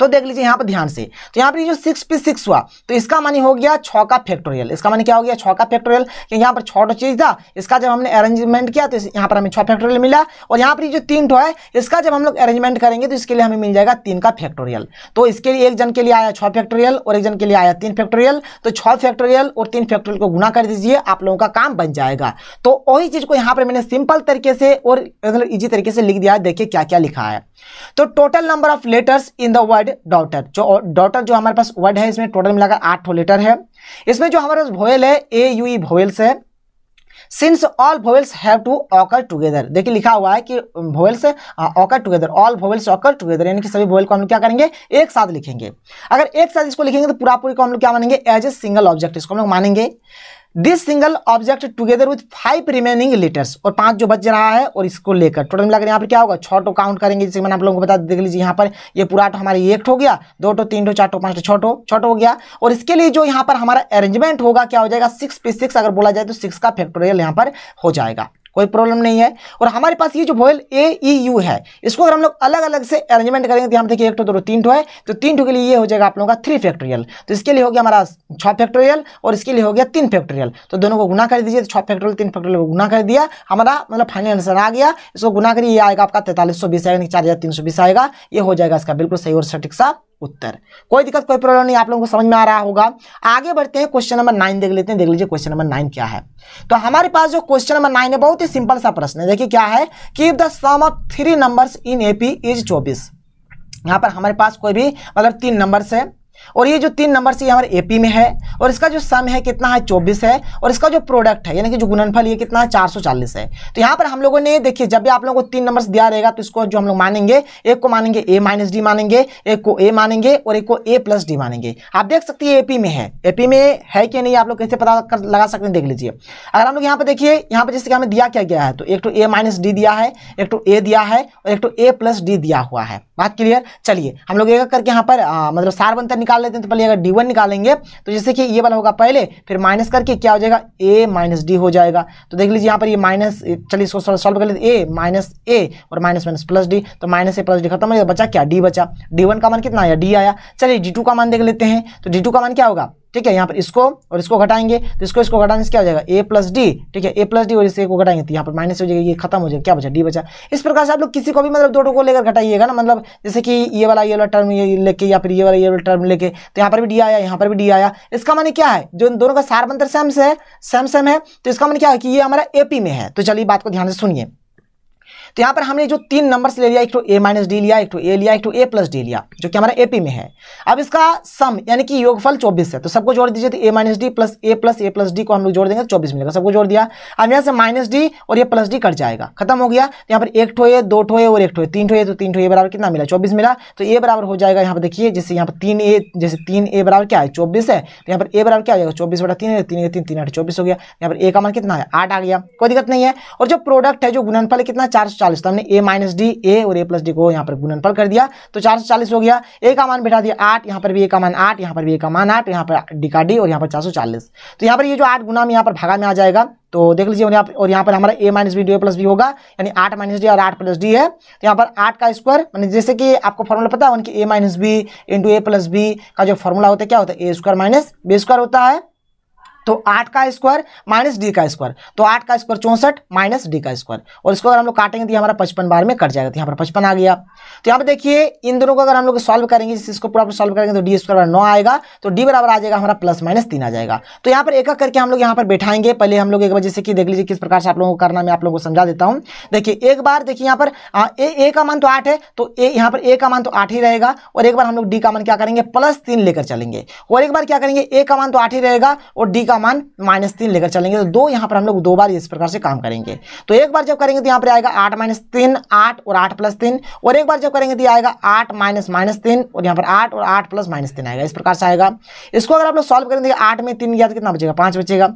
तो देख लीजिए यहाँ पर ध्यान से तो यहाँ पर जो सिक्स पे सिक्स हुआ तो इसका मानी हो गया छ का फैक्टोरियल इसका मानी क्या हो गया छ का फैक्टोरियल क्योंकि यहाँ पर छोटो चीज़ था इसका जब हमने अरेंजमेंट किया तो यहाँ पर हमें छ फैक्टोरियल मिला और यहाँ पर जो तीन ठो है इसका जब हम लोग अरेंजमेंट करेंगे तो इसके लिए हमें मिल जाएगा तीन का फैक्टोरियल तो इसके लिए एक जन के लिए आया छ फैक्टोरियल और एक जन के लिए आया तीन फैक्टोरियल तो छ फैक्टोरियल और तीन फैक्टोरियल को गुना कर दीजिए आप लोगों का काम बन जाएगा तो वही चीज़ को यहाँ पर मैंने सिंपल तरीके से और इजी मतलब तरीके से लिख दिया देखिए क्या क्या लिखा है तो total number of letters in the word word daughter जो डॉटर जो हमारे पास वर्ड है इसमें टोटल मिलाकर आठ लेटर है इसमें जो हमारे पास भोयल है ए यू ई भोवेल्स है since all vowels have to occur together देखिए लिखा हुआ है कि vowels occur together all vowels occur together यानी कि सभी वोवेल को हम क्या करेंगे एक साथ लिखेंगे अगर एक साथ इसको लिखेंगे तो पूरा पूरी को हम लोग क्या मानेंगे एज ए सिंगल ऑब्जेक्ट इसको हम लोग मानेंगे this single object together with five remaining letters और पांच जो बच रहा है और इसको लेकर टोटल मिलाकर यहाँ पर क्या होगा छोटो काउंट करेंगे जैसे मैंने आप लोगों को बता देख लीजिए यहाँ पर ये पूरा टो हमारे एक हो गया दो टो तीन टो चार टो पाँच टो छोटो हो गया और इसके लिए जो यहाँ पर हमारा अरेंजमेंट होगा क्या हो जाएगा सिक्स पे सिक्स अगर बोला जाए तो सिक्स का फैक्टोरियल यहाँ पर हो जाएगा कोई प्रॉब्लम नहीं है और हमारे पास ये जो वॉयल ए ई यू है इसको अगर हम लोग अलग अलग से अरेंजमेंट करेंगे तो यहाँ देखिए एक टू दो तीन टू है तो तीन टू के लिए ये हो जाएगा आप लोगों का थ्री फैक्टोरियल तो इसके लिए हो गया हमारा छः फैक्टोरियल और इसके लिए हो गया तीन फैक्टोरियल तो दोनों को गुना कर दीजिए तो छः फैक्टोरियल तीन फैक्टोरियल को गुना कर दिया हमारा मतलब फाइनल आंसर आ गया इसको गुना करिए आएगा आपका तैंतालीस सौ बीस आएगा चार हज़ार तीन सौ बीस आएगा ये हो जाएगा इसका बिल्कुल सही और सटीक सा उत्तर कोई दिक्कत कोई प्रॉब्लम नहीं आप लोगों को समझ में आ रहा होगा आगे बढ़ते हैं क्वेश्चन नंबर नाइन देख लेते हैं देख लीजिए क्वेश्चन नंबर नाइन क्या है तो हमारे पास जो क्वेश्चन नंबर नाइन है बहुत ही सिंपल सा प्रश्न है देखिए क्या है कि if the sum of three numbers in AP is चौबीस यहाँ पर हमारे पास कोई भी मतलब तीन नंबर्स है और ये जो तीन नंबर से हमारे एपी में है और इसका जो सम है कितना है चौबीस है और इसका जो प्रोडक्ट है यानी कि जो गुणनफल ये कितना है चार है तो यहाँ पर हम लोगों ने देखिए जब भी आप लोगों को तीन नंबर दिया रहेगा तो इसको जो हम लोग मानेंगे एक को मानेंगे ए माइनस डी मानेंगे एक को ए मानेंगे और एक को ए प्लस डी मानेंगे आप देख सकते हैं एपी में है एपी में है कि नहीं आप लोग कैसे पता कर लगा सकते हैं देख लीजिए अगर हम लोग यहाँ पर देखिए यहाँ पर जैसे कि हमें दिया क्या गया है तो एक टू ए माइनस डी दिया है एक टू तो ए दिया है और एक टू ए प्लस डी दिया हुआ है बात क्लियर चलिए हम लोग एक करके यहाँ पर मतलब सार बनता निकाल निकाल लेते हैं तो पहले अगर डी वन निकालेंगे तो जैसे कि ये वाला होगा पहले फिर माइनस करके क्या हो जाएगा ए माइनस डी हो जाएगा तो देख लीजिए यहाँ पर ये माइनस चलिए इसको सॉल्व कर लेते ए माइनस ए और माइनस माइनस प्लस डी तो माइनस ए प्लस डी खत्म हो जाएगा बचा क्या डी बचा डी वन का मान कितना आया डी आया चलिए डी टू का मान देख लेते हैं तो डी टू का मान क्या होगा ठीक है यहाँ पर इसको और इसको घटाएंगे तो इसको इसको घटाने से क्या हो जाएगा ए प्लस डी ठीक है ए प्लस डी और इसे को घटाएंगे तो यहाँ पर माइनस हो जाएगा ये खत्म हो जाएगा क्या बचा डी बचा इस प्रकार से आप लोग किसी को भी मतलब दोनों को लेकर घटाइएगा ना मतलब जैसे कि ये वाला ये वाला टर्म ये लेके या फिर ये वाला ये वाला टर्म लेके तो यहाँ पर भी डी आया यहाँ पर भी डी आया इसका मैंने क्या है जो दोनों का सार मंत्र सेम से है सेम सेम है तो इसका मैंने क्या है कि ये हमारा ए में है तो चलिए बात को ध्यान से सुनिए तो यहाँ पर हमने जो तीन नंबर ले लिया एक तो ए माइनस डी लिया एक तो ए लिया एक तो ए प्लस डी लिया जो कि हमारा एपी में है अब इसका सम यानी कि योगफल चौबीस है तो सबको जोड़ दीजिए तो a minus d plus a plus a plus d को हम लोग जोड़ देंगे तो चौबीस मिलेगा सबको जोड़ दिया अब यहाँ से माइनस डी और ये प्लस डी कट जाएगा खत्म हो गया तो यहाँ पर एक ए दो ए और एक ए तीन ए तो तीन ए बराबर कितना मिला चौबीस मिला तो ए बराबर हो जाएगा यहाँ पर देखिए जैसे यहाँ पर तीन ए जैसे तीन ए बराबर क्या है चौबीस है तो यहाँ पर ए बराबर क्या होगा जाएगा चौबीस बटा तीन तीन तीन तीन आठ चौबीस हो गया यहाँ पर ए का मान कितना है आठ आ गया कोई दिक्कत नहीं है और जो प्रोडक्ट है जो गुणनफल कितना चार सौ चालीस तो हमने ए माइनस डी ए और ए प्लस डी को यहाँ पर गुणनफल कर दिया तो चार सौ चालीस हो गया ए का मान बैठा दिया आठ यहाँ पर भी ए का मान आठ यहाँ पर भी ए का मान आठ यहाँ पर डी का डी और यहाँ पर चार सौ चालीस तो यहाँ पर ये जो आठ गुना में यहाँ पर भागा में आ जाएगा तो देख लीजिए और यहाँ और यहाँ पर हमारा a minus b d a plus b होगा यानी आठ माइनस डी और आठ प्लस डी है तो यहाँ पर आठ का स्क्वायर मैंने जैसे कि आपको फॉर्मूला पता है उनकी a minus b into a plus b का जो फॉर्मूला होता है क्या होता है a square minus b square होता है तो आठ का स्क्वायर माइनस डी का स्क्वायर तो आठ का स्क्वायर चौंसठ माइनस डी का स्क्वायर और इसको अगर हम लोग काटेंगे तो हमारा पचपन बार में कट जाएगा तो यहाँ पर पचपन आ गया तो यहाँ पर देखिए इन दोनों को अगर हम लोग सॉल्व करेंगे इसको प्रॉपर सॉल्व करेंगे तो डी स्क्वायर नौ आएगा तो डी बराबर आ जाएगा हमारा प्लस माइनस तीन आ जाएगा तो यहाँ पर एक एक करके हम लोग यहाँ पर बैठाएंगे पहले हम लोग एक बार जैसे कि देख लीजिए किस प्रकार से आप लोगों को करना मैं आप लोगों को समझा देता हूँ देखिए एक बार देखिए यहाँ पर ए ए का मान तो आठ है तो ए यहाँ पर ए का मान तो आठ ही रहेगा और एक बार हम लोग डी का मान क्या करेंगे प्लस तीन लेकर चलेंगे और एक बार क्या करेंगे ए का मान तो आठ ही रहेगा और डी का मान माइनस तीन लेकर चलेंगे तो दो यहाँ पर हम लोग दो बार इस प्रकार से काम करेंगे तो एक बार जब करेंगे तो यहाँ पर आएगा आठ माइनस तीन आठ और आठ प्लस तीन और एक बार जब करेंगे तो आएगा आठ माइनस माइनस तीन और यहाँ पर आठ और आठ प्लस माइनस तीन आएगा इस प्रकार से आएगा इसको अगर आप लोग सॉल्व करेंगे तो आठ में तीन गया तो कितना बचेगा पाँच बचेगा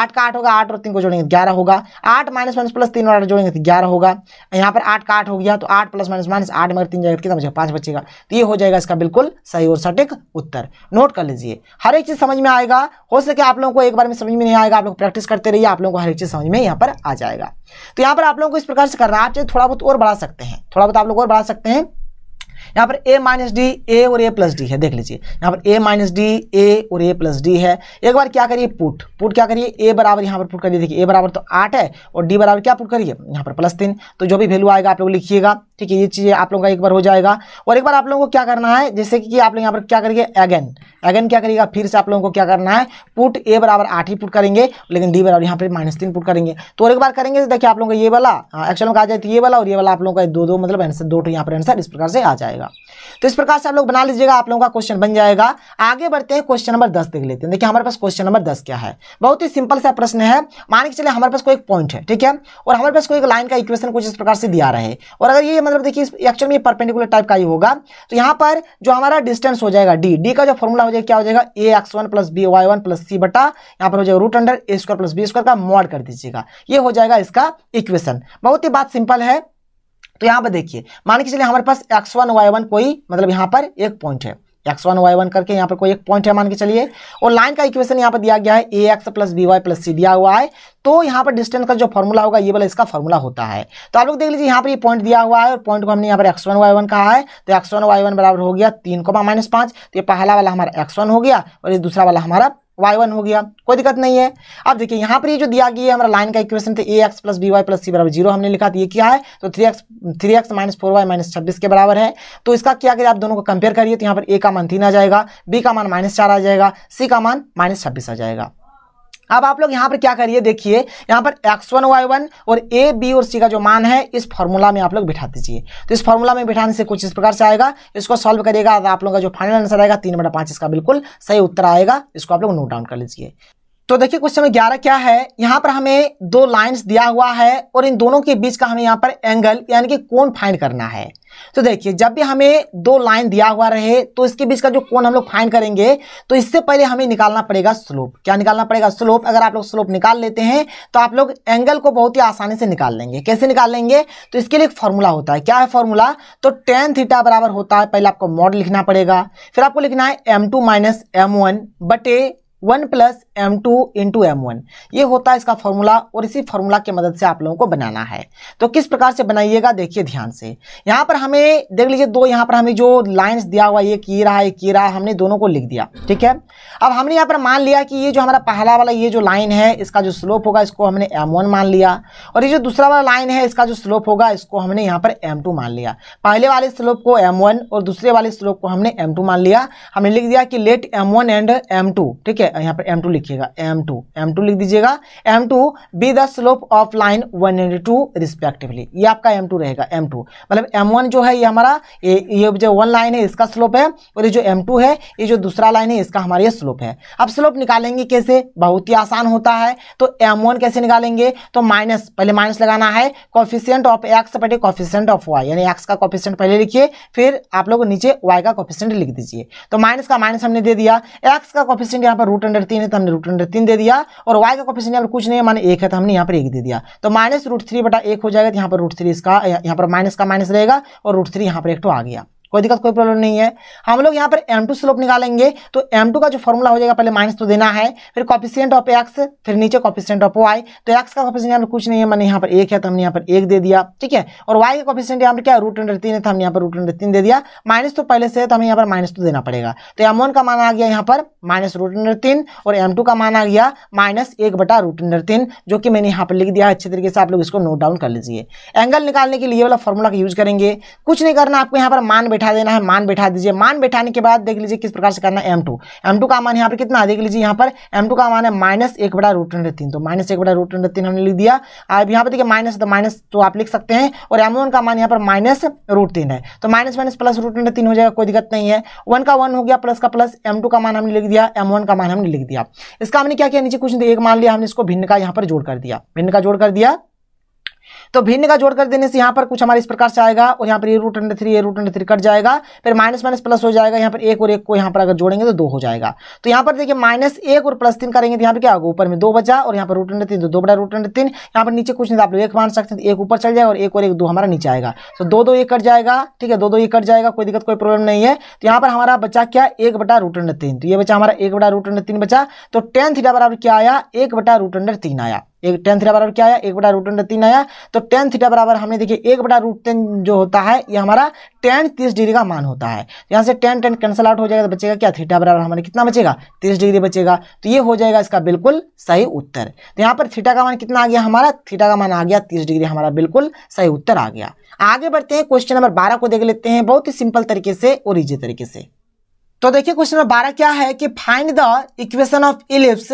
आठ का आठ होगा आठ और तीन को जोड़ेंगे तो ग्यारह होगा आठ माइनस माइनस प्लस तीन और आठ जोड़ेंगे तो ग्यारह होगा यहाँ पर आठ का आठ हो गया तो आठ प्लस माइनस माइनस आठ में तीन जाएगा तो कितना बचेगा पाँच बचेगा तो ये हो जाएगा इसका बिल्कुल सही और सटीक उत्तर नोट कर लीजिए हर एक चीज़ समझ में आएगा हो सके आप लोगों को एक बार में समझ में नहीं आएगा आप लोग प्रैक्टिस करते रहिए आप लोगों को हर एक चीज़ समझ में यहाँ पर आ जाएगा तो यहाँ पर आप लोगों को इस प्रकार से करना है आप चाहे थोड़ा बहुत और बढ़ा सकते हैं थोड़ा बहुत आप लोग और बढ़ा सकते हैं यहाँ पर ए माइनस डी ए और ए प्लस डी है देख लीजिए यहाँ पर ए माइनस डी ए और ए प्लस डी है एक बार क्या करिए पुट पुट क्या करिए ए बराबर यहाँ पर पुट करिए देखिए ए बराबर तो आठ है और डी बराबर क्या पुट करिए यहाँ पर प्लस तीन तो जो भी वैल्यू आएगा आप लोग लिखिएगा ठीक है ये चीज़ आप लोगों का एक बार हो जाएगा और एक बार आप लोगों को क्या करना है जैसे कि आप लोग यहाँ पर क्या करिए अगेन अगेन क्या करिएगा फिर से आप लोगों को क्या करना है पुट ए बराबर आठ ही पुट करेंगे लेकिन डी बराबर यहाँ पर माइनस तीन पुट करेंगे तो और एक बार करेंगे तो देखिए आप लोगों का ये वाला एक्चुअल हाँ, में आ जाए तो ये वाला और ये वाला आप लोगों का दो दो मतलब आंसर दो यहाँ पर आंसर इस प्रकार से आ जाएगा जाएगा तो इस प्रकार से आप लोग बना लीजिएगा आप लोगों का क्वेश्चन बन जाएगा आगे बढ़ते हैं क्वेश्चन नंबर दस देख लेते हैं देखिए हमारे पास क्वेश्चन नंबर दस क्या है बहुत ही सिंपल सा प्रश्न है मान के चले हमारे पास कोई एक पॉइंट है ठीक है और हमारे पास कोई एक लाइन का इक्वेशन कुछ इस प्रकार से दिया रहे और अगर ये मतलब देखिए एक्चुअल में परपेंडिकुलर टाइप का ही होगा तो यहाँ पर जो हमारा डिस्टेंस हो जाएगा डी डी का जो फॉर्मूला हो जाएगा क्या हो जाएगा a x one plus b y one plus c बटा यहाँ पर हो जाएगा root under a square plus b square का मॉड कर दीजिएगा ये हो जाएगा इसका इक्वेशन बहुत ही बात सिंपल है तो यहाँ पर देखिए मान के चलिए हमारे पास एक्स वन वाई वन कोई मतलब यहाँ पर एक पॉइंट है एक्स वन वाई वन करके यहाँ पर कोई एक पॉइंट है मान के चलिए और लाइन का इक्वेशन यहाँ पर दिया गया है a x plus b y plus c दिया हुआ है तो यहाँ पर डिस्टेंस का जो फॉर्मूला होगा ये वाला इसका फॉर्मूला होता है तो आप लोग देख लीजिए यहाँ पर ये पॉइंट दिया हुआ है और पॉइंट को हमने यहाँ पर एक्स वन वाई वन कहा है तो एक्स वन वाई वन बराबर हो गया तीन कोमा माइनस पाँच तो ये पहला वाला हमारा एक्स वन हो गया और ये दूसरा वाला हमारा वाई वन हो गया कोई दिक्कत नहीं है अब देखिए यहाँ पर ये जो दिया गया है हमारा लाइन का इक्वेशन थे a x plus b y plus c बराबर जीरो हमने लिखा था तो ये क्या है तो three x three x minus four y minus छब्बीस के बराबर है तो इसका क्या करिए आप दोनों को कंपेयर करिए तो यहाँ पर ए का मान तीन आ जाएगा बी का मान माइनस चार आ जाएगा सी का मान माइनस छब्बीस आ जाएगा अब आप लोग यहाँ पर क्या करिए देखिए यहाँ पर एक्स वन वाई वन और ए बी और सी का जो मान है इस फॉर्मूला में आप लोग बिठा दीजिए तो इस फॉर्मूला में बिठाने से कुछ इस प्रकार से आएगा इसको सॉल्व करिएगा तो आप लोगों का जो फाइनल आंसर आएगा तीन बटा पाँच इसका बिल्कुल सही उत्तर आएगा इसको आप लोग नोट डाउन कर लीजिए तो देखिए क्वेश्चन में ग्यारह क्या है यहाँ पर हमें दो लाइंस दिया हुआ है और इन दोनों के बीच का हमें यहाँ पर एंगल यानी कि कोण फाइंड करना है तो देखिए जब भी हमें दो लाइन दिया हुआ रहे तो इसके बीच का जो कोण हम लोग फाइंड करेंगे तो इससे पहले हमें निकालना पड़ेगा स्लोप क्या निकालना पड़ेगा स्लोप अगर आप लोग स्लोप निकाल लेते हैं तो आप लोग एंगल को बहुत ही आसानी से निकाल लेंगे कैसे निकाल लेंगे तो इसके लिए एक फॉर्मूला होता है क्या है फॉर्मूला तो टेन थीटा बराबर होता है पहले आपको मॉड लिखना पड़ेगा फिर आपको लिखना है m two minus m one बटे one plus m two into m one ये होता है इसका फॉर्मूला और इसी फॉर्मूला की मदद से आप लोगों को बनाना है तो किस प्रकार से बनाइएगा देखिए ध्यान से यहाँ पर हमें देख लीजिए दो यहाँ पर हमें जो लाइन दिया हुआ ये की रहा है की रहा हमने दोनों को लिख दिया ठीक है अब हमने यहाँ पर मान लिया कि ये जो हमारा पहला वाला ये जो लाइन है इसका जो स्लोप होगा इसको हमने एम वन मान लिया और ये जो दूसरा वाला लाइन है इसका जो स्लोप होगा इसको हमने यहाँ पर एम टू मान लिया पहले वाले स्लोप को एम वन और दूसरे वाले स्लोप को हमने एम टू मान लिया हमने लिख दिया कि let m one and m two ठीक है यहाँ पर एम टू लिखिएगा एम टू एम टू लिख दीजिएगा m two be the slope of line one and two respectively ये आपका एम टू रहेगा एम टू मतलब एम वन जो है ये हमारा ये ये जो वन लाइन है इसका स्लोप है और ये जो एम टू है ये जो दूसरा लाइन है इसका हमारा ये स्लोप है अब स्लोप निकालेंगे कैसे बहुत ही आसान होता है तो एम वन कैसे निकालेंगे तो माइनस पहले माइनस लगाना है कॉफिशियंट ऑफ एक्स बटे कॉफिशियंट ऑफ वाई यानी एक्स का कॉफिशियंट पहले लिखिए फिर आप लोग नीचे वाई का कॉफिशियंट लिख दीजिए तो माइनस का माइनस हमने दे दिया एक्स का कॉफिशियंट यहाँ पर रूट अंडर तीन है तो हमने रूट अंडर तीन दे दिया और वाई का कॉपिशन यहाँ पर कुछ नहीं है माने एक है तो हमने यहाँ पर एक दे दिया तो माइनस रूट थ्री बटा एक हो जाएगा तो यहाँ पर रूट थ्री इसका यहाँ पर माइनस का माइनस रहेगा और रूट थ्री यहाँ पर एक तो आ गया कोई दिक्कत कोई प्रॉब्लम नहीं है हम लोग यहाँ पर एम टू स्लोप निकालेंगे तो एम टू का जो फॉर्मूला हो जाएगा पहले माइनस तो देना है फिर कॉपिशियंट ऑफ एक्स फिर नीचे कॉपिशियंट ऑफ वाई तो एक्स का कॉपिशियंट यहाँ पर कुछ नहीं है मैंने यहाँ पर एक है तो हमने यहाँ पर एक दे दिया ठीक है और वाई का कॉपिशियंट यहाँ पर क्या रूट अंडर तीन है तो हमने यहाँ पर रूट अंडर तीन दे दिया माइनस तो पहले से है तो हमें यहाँ पर माइनस तो देना पड़ेगा तो एम वन का मान आ गया यहाँ पर माइनस रूट अंडर तीन और एम टू का मान आ गया माइनस एक बटा रूट अंडर तीन जो कि मैंने यहाँ पर लिख दिया है अच्छे तरीके से आप लोग इसको नोट डाउन कर लीजिए एंगल निकालने के लिए वाला फॉर्मूला का यूज करेंगे कुछ नहीं करना आपको यहाँ पर मान बैठा देना है मान बैठा दीजिए मान बैठाने के बाद देख लीजिए किस प्रकार से करना है एम टू एम टू का मान यहाँ पर कितना देख लीजिए यहाँ पर एम टू का मान है माइनस एक बड़ा रूट अंडर तीन तो माइनस एक बड़ा रूट अंडर तीन हमने लिख दिया अब यहाँ पर देखिए माइनस तो माइनस तो आप लिख सकते हैं और एम वन का मान यहाँ पर माइनस रूट तीन है तो minus minus plus root under तीन हो जाएगा कोई दिक्कत नहीं है वन का वन हो गया प्लस का प्लस एम टू का मान हमने लिख दिया एम वन का मान हमने लिख दिया इसका हमने क्या किया नीचे कुछ एक मान लिया हमने इसको भिन्न का यहाँ पर जोड़ कर दिया भिन्न का जोड़ कर दिया तो भिन्न का जोड़ कर देने से यहाँ पर कुछ हमारे इस प्रकार से आएगा और यहाँ पर ये रूट अंडर थ्री ये रूट अंडर थ्री कट जाएगा फिर माइनस माइनस प्लस हो जाएगा यहाँ पर एक और एक को यहाँ पर अगर जोड़ेंगे तो दो हो जाएगा तो यहाँ पर देखिए माइनस एक और प्लस तीन करेंगे तो यहाँ पर क्या होगा ऊपर में दो बचा और यहाँ पर रूट अंडर तीन तो दो बड़ा रूट अंडर तीन यहाँ पर नीचे कुछ नहीं तो आप लोग एक मान सकते हैं एक ऊपर चल जाएगा और एक और एक दो हमारा नीचे आएगा तो दो दो एक कट जाएगा ठीक है दो दो ये कट जाएगा कोई दिक्कत कोई प्रॉब्लम नहीं है तो यहाँ पर हमारा बचा क्या एक बटा रूट अंडर तीन तो ये बचा हमारा एक बटा रूट अंडर तीन बचा तो टेन थीटा बराबर क्या आया एक बटा रूट अंडर तीन आया एक टेन थीटा बराबर क्या आया एक बटा रूट अंडर तीन आया तो टेन थीटा बराबर हमने देखिए एक बटा रूट टेन जो होता है ये हमारा टेन तीस डिग्री का मान होता है तो यहाँ से टेन टेन कैंसिल आउट हो जाएगा तो बचेगा क्या थीटा बराबर हमारे कितना बचेगा तीस डिग्री बचेगा तो ये हो जाएगा इसका बिल्कुल सही उत्तर तो यहाँ पर थीटा का मान कितना आ गया हमारा थीटा का मान आ गया तीस डिग्री हमारा बिल्कुल सही उत्तर आ गया आगे बढ़ते हैं क्वेश्चन नंबर बारह को देख लेते हैं बहुत ही सिंपल तरीके से और इजी तरीके से तो देखिए क्वेश्चन नंबर बारह क्या है कि find the equation of ellipse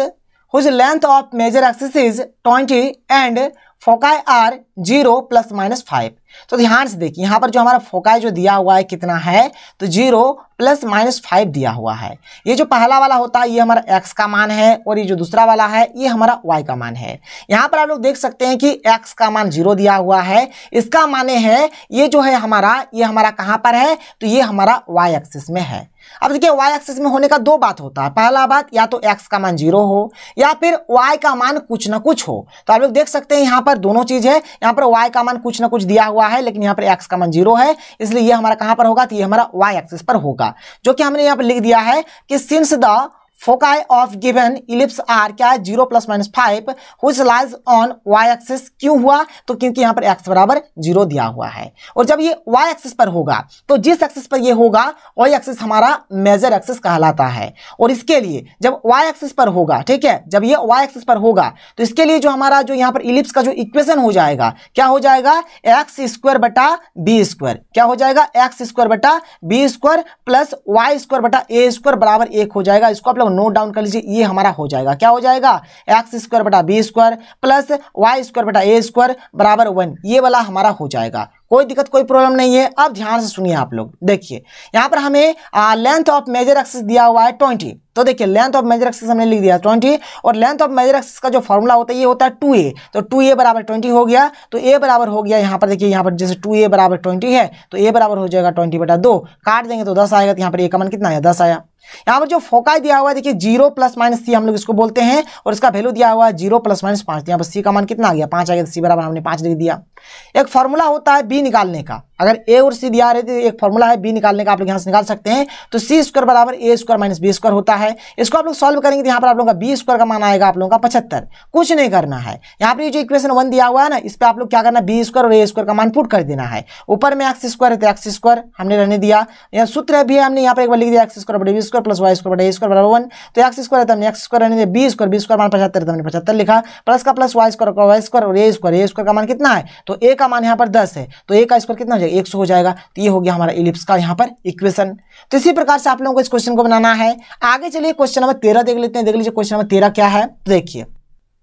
whose length of major axis is 20 and foci are zero plus minus five तो ध्यान से देखिए यहाँ पर जो हमारा फोकाई जो दिया हुआ है कितना है तो जीरो प्लस माइनस फाइव दिया हुआ है ये जो पहला वाला होता है ये हमारा एक्स का मान है और ये जो दूसरा वाला है ये हमारा वाई का मान है यहाँ पर आप लोग देख सकते हैं कि एक्स का मान जीरो दिया हुआ है इसका माने है ये जो है हमारा ये हमारा कहाँ पर है तो ये हमारा वाई एक्सिस में है अब देखिए वाई एक्सिस में होने का दो बात होता है पहला बात या तो एक्स का मान जीरो हो या फिर वाई का मान कुछ ना कुछ हो तो आप लोग देख सकते हैं यहाँ पर दोनों चीज है यहाँ पर वाई का मान कुछ ना कुछ दिया हुआ है लेकिन यहाँ पर एक्स का मान जीरो है इसलिए ये हमारा कहाँ पर होगा तो ये हमारा वाई एक्सिस पर होगा जो कि हमने यहाँ पर लिख दिया है कि since the foci of given ellipse are क्या है zero plus minus five which lies on y axis क्यों हुआ तो क्योंकि यहाँ पर एक्स बराबर जीरो दिया हुआ है और जब ये वाई एक्सिस पर होगा तो जिस एक्सिस पर ये होगा वही एक्सिस हमारा मेजर एक्सिस कहलाता है और इसके लिए जब वाई एक्सिस पर होगा ठीक है जब ये वाई एक्सिस पर होगा तो इसके लिए जो हमारा जो यहाँ पर इलिप्स का जो इक्वेशन हो जाएगा क्या हो जाएगा एक्स स्क्वायर बटा बी स्क्वायर क्या हो जाएगा एक्स स्क्वायर बटा b square plus y square बटा ए स्क्वायर बराबर एक हो जाएगा इसको आप लोग नोट डाउन कर लीजिए ये हमारा हो जाएगा क्या हो जाएगा एक्स स्क्वायर बटा b square plus y square बटा ए स्क्वायर बराबर वन ये वाला हमारा हो जाएगा कोई दिक्कत कोई प्रॉब्लम नहीं है अब ध्यान से सुनिए आप लोग देखिए यहाँ पर हमें लेंथ ऑफ मेजर एक्सिस दिया हुआ है ट्वेंटी तो देखिए लेंथ ऑफ मेजर एक्सिस हमने लिख दिया ट्वेंटी और लेंथ ऑफ मेजर एक्सिस का जो फॉर्मूला होता है ये होता है टू ए तो टू ए बराबर ट्वेंटी हो गया तो ए बराबर हो गया यहाँ पर देखिए यहाँ पर जैसे टू ए बराबर ट्वेंटी है तो ए बराबर हो जाएगा ट्वेंटी बटा दो काट देंगे तो दस आएगा तो यहाँ पर ए कमन कितना आया दस आया यहां पर जो फोकाई दिया हुआ है देखिए जीरो प्लस माइनस सी हम लोग इसको बोलते हैं और इसका वैल्यू दिया हुआ है जीरो प्लस माइनस पांच यहाँ पर सी का मान कितना आ गया पांच आ गया सी तो बराबर हमने पांच लिख दिया एक फॉर्मूला होता है बी निकालने का अगर ए और सी दिया रहे थे एक फॉर्मूला है बी निकालने का आप लोग यहां से निकाल सकते हैं तो सी स्क्वायर बराबर a square minus b square होता है इसको आप लोग सॉल्व करेंगे तो यहां पर आप लोगों का बी स्क्वायर का मान आएगा आप लोगों का पचहत्तर कुछ नहीं करना है यहां पर जो इक्वेशन वन दिया हुआ है ना इस पर आप लोग क्या करना बी स्क्वायर और ए स्क्वायर का मान पुट कर देना है ऊपर में एक्स स्क्वायर है तो एक्स स्क्वायर हमने रहने दिया यहाँ सूत्र भी हमने यहाँ पर एक बार लिख दिया x square b square plus y square बटा ए स्क्वायर बराबर वन तो एक्स स्क्वायर है तो हमने एक्स स्क्वायर यानी बी स्क्वायर बी स्क्वायर मान पचहत्तर तो हमने पचहत्तर लिखा प्लस का प्लस वाई स्क्वायर का वाई स्क्वायर और ए स्क्वायर ए स्क्वायर का मान कितना है तो ए का मान यहाँ पर दस है तो ए का स्क्वायर कितना हो जाएगा एक हो जाएगा तो ये हो गया हमारा इलिप्स का यहाँ पर इक्वेशन तो इसी प्रकार से आप लोगों को इस क्वेश्चन को बनाना है आगे चलिए क्वेश्चन नंबर तेरह देख लेते हैं देख लीजिए क्वेश्चन नंबर तेरह क्या है तो देखिए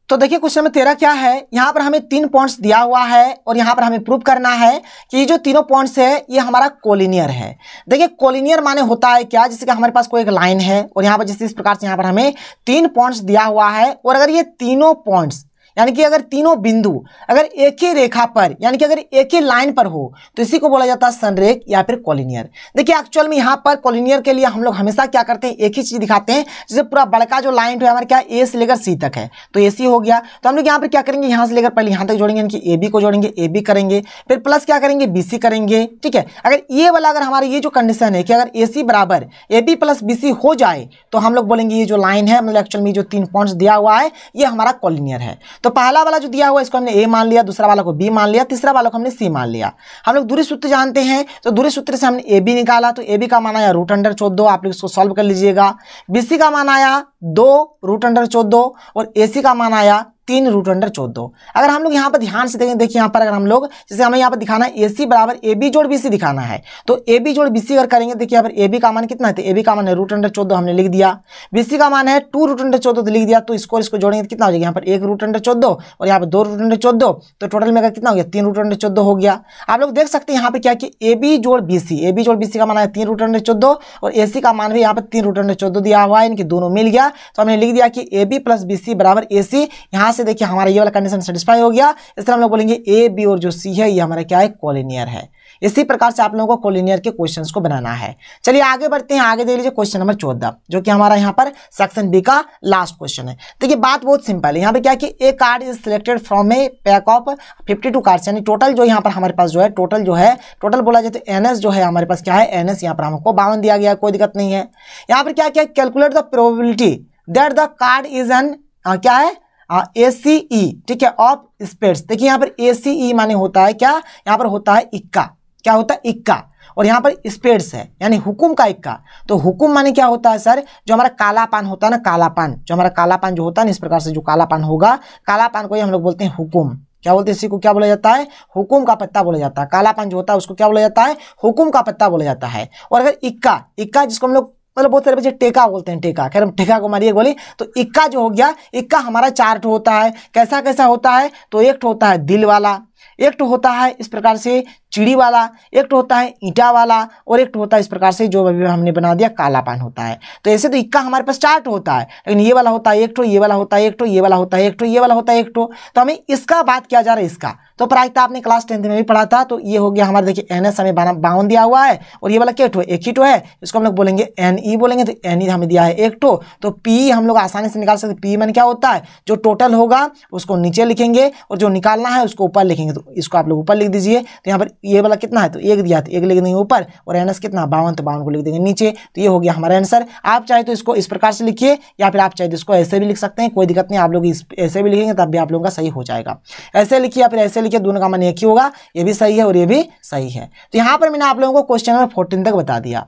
तो देखिए क्वेश्चन नंबर तेरह क्या है यहाँ पर हमें तीन पॉइंट्स दिया हुआ है और यहाँ पर हमें प्रूव करना है कि ये जो तीनों पॉइंट्स है ये हमारा कोलिनियर है देखिए कोलिनियर माने होता है क्या जैसे कि हमारे पास कोई एक लाइन है और यहाँ पर जिस इस प्रकार से यहाँ पर हमें तीन पॉइंट्स दिया हुआ है और अगर ये तीनों पॉइंट्स यानी कि अगर तीनों बिंदु अगर एक ही रेखा पर यानी कि अगर एक ही लाइन पर हो तो इसी को बोला जाता है सनरेख या फिर कॉलिनियर देखिए एक्चुअल में यहाँ पर कॉलिनियर के लिए हम लोग हमेशा क्या करते हैं एक ही चीज़ दिखाते हैं जैसे पूरा बड़का जो लाइन है हमारे क्या ए से लेकर सी तक है तो ए हो गया तो हम लोग यहाँ पर क्या करेंगे यहाँ से लेकर पहले यहाँ तक जोड़ेंगे यानी कि ए बी को जोड़ेंगे ए बी करेंगे फिर प्लस क्या करेंगे बी सी करेंगे ठीक है अगर ये वाला अगर हमारा ये जो कंडीशन है कि अगर ए सी बराबर a b plus b c हो जाए तो हम लोग बोलेंगे ये जो लाइन है मतलब एक्चुअल में जो तीन पॉइंट्स दिया हुआ है ये हमारा कॉलिनियर है तो तो पहला वाला जो दिया हुआ इसको हमने ए मान लिया दूसरा वाला को बी मान लिया तीसरा वाला को हमने सी मान लिया हम लोग दूरी सूत्र जानते हैं तो दूरी सूत्र से हमने ए बी निकाला तो ए बी का मान आया रूट अंडर चौदह आप लोग इसको सॉल्व कर लीजिएगा बी सी का मान आया दो रूट अंडर चौदह और ए सी का मान आया तीन रूट अंडर चौदह अगर हम लोग यहाँ पर ध्यान से देखें देखिए यहाँ पर अगर हम लोग जैसे हमें यहाँ पर दिखाना है ए सी बराबर ए बी जोड़ बी सी दिखाना है तो ए बी जोड़ बी सी अगर करेंगे देखिए यहाँ पर ए बी का मान कितना है तो ए बी का मान है रूट अंडर चौदह हमने लिख दिया बी सी का मान है टू रूट अंडर चौदह तो लिख दिया तो इसको इसको जोड़ेंगे तो कितना हो जाएगा यहाँ पर एक रूट अंडर चौदह और यहाँ पर दो रूट अंडर चौदह तो टोटल में अगर कितना हो गया तीन रूट अंडर चौदह हो गया आप लोग देख सकते हैं यहाँ पर क्या कि ए बी जोड़ बी सी ए बी जोड़ बी सी का मान है तीन रूट अंडर चौदह और ए सी का मान भी यहाँ पर तीन रूट अंडर चौदह दिया हुआ है इनके दोनों मिल गया तो हमने लिख दिया कि a b plus b c बराबर ए सी यहाँ से देखिए हमारा ये वाला कंडीशन सेटिस्फाई हो गया इस तरह हम लोग बोलेंगे ए बी और जो सी है ये हमारा क्या है कॉलिनियर है इसी प्रकार से आप लोगों को कॉलिनियर के क्वेश्चन को बनाना है चलिए आगे बढ़ते हैं आगे देख लीजिए क्वेश्चन नंबर चौदह जो कि हमारा यहाँ पर सेक्शन बी का लास्ट क्वेश्चन है देखिए बात बहुत सिंपल है यहाँ पे क्या कि a card is selected from a pack of fifty two card यानी टोटल जो यहाँ पर हमारे पास जो है टोटल जो है टोटल बोला जाए तो एन जो है हमारे पास क्या है एन एस पर हमको बावन दिया गया कोई दिक्कत नहीं है यहाँ पर क्या क्या calculate the probability that the card is an क्या है ए हाँ, सीई e, ठीक है ऑफ स्पेट्स देखिए यहां पर ए e माने होता है क्या यहां पर होता है इक्का क्या होता है इक्का और यहां पर स्पेट्स है यानी हुकुम का इक्का तो हुकुम माने क्या होता है सर जो हमारा काला पान होता है ना काला पान जो हमारा काला पान जो होता है ना इस प्रकार से जो काला पान होगा काला पान को ही हम लोग बोलते हैं हुकुम क्या बोलते हैं इसी को क्या बोला जाता है हुकुम का पत्ता बोला जाता है काला पान जो होता है उसको क्या बोला जाता है हुकुम का पत्ता बोला जाता है और अगर इक्का इक्का जिसको हम लोग मतलब बहुत सारे बच्चे टेका बोलते हैं टेका खैर हम टेका को मारिए बोली तो इक्का जो हो गया इक्का हमारा चार्ट होता है कैसा कैसा होता है तो एक होता है दिल वाला एक तो होता है इस प्रकार से चिड़ी वाला एक तो होता है ईटा वाला और एक तो होता है इस प्रकार से जो अभी हमने बना दिया काला पान होता है तो ऐसे तो इक्का हमारे पास तो होता है लेकिन ये वाला होता है एक तो ये वाला होता है एक तो ये वाला होता है एक तो ये वाला होता है एक तो तो हमें इसका बात किया जा रहा है इसका तो प्रायता तो आपने क्लास टेंथ में भी पढ़ा था तो ये हो गया हमारे देखिए एन एस हमें बावन दिया हुआ है और ये वाला के टो एक ही टो है इसको हम लोग बोलेंगे एन ई बोलेंगे तो एन ई हमें दिया है एक टो तो पी हम लोग आसानी से निकाल सकते पी मन क्या होता है जो टोटल होगा उसको नीचे लिखेंगे और जो निकालना है उसको ऊपर लिखेंगे तो इसको आप लोग ऊपर लिख दीजिए तो यहाँ पर ये वाला कितना है तो एक दिया तो एक लिख देंगे ऊपर और एन कितना बावन तो बावन को लिख देंगे नीचे तो ये हो गया हमारा आंसर आप चाहे तो इसको इस प्रकार से लिखिए या फिर आप चाहे तो इसको ऐसे भी लिख सकते हैं कोई दिक्कत नहीं आप लोग ऐसे भी लिखेंगे तब भी आप लोगों का सही हो जाएगा ऐसे लिखिए या फिर ऐसे लिखिए दोनों का मन एक ही होगा ये भी सही है और ये भी सही है तो यहाँ पर मैंने आप लोगों को क्वेश्चन नंबर फोर्टीन तक बता दिया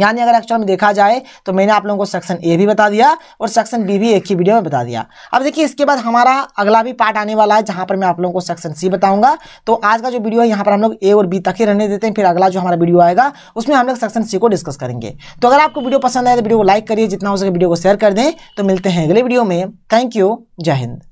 यानी अगर एक्चुअल में देखा जाए तो मैंने आप लोगों को सेक्शन ए भी बता दिया और सेक्शन बी भी एक ही वीडियो में बता दिया अब देखिए इसके बाद हमारा अगला भी पार्ट आने वाला है जहाँ पर मैं आप लोगों को सेक्शन सी बताऊंगा तो आज का जो वीडियो है यहाँ पर हम लोग ए और बी तक ही रहने देते हैं फिर अगला जो हमारा वीडियो आएगा उसमें हम लोग सेक्शन सी को डिस्कस करेंगे तो अगर आपको वीडियो पसंद आए तो वीडियो को लाइक करिए जितना हो सके वीडियो को शेयर कर दें तो मिलते हैं अगले वीडियो में थैंक यू जय हिंद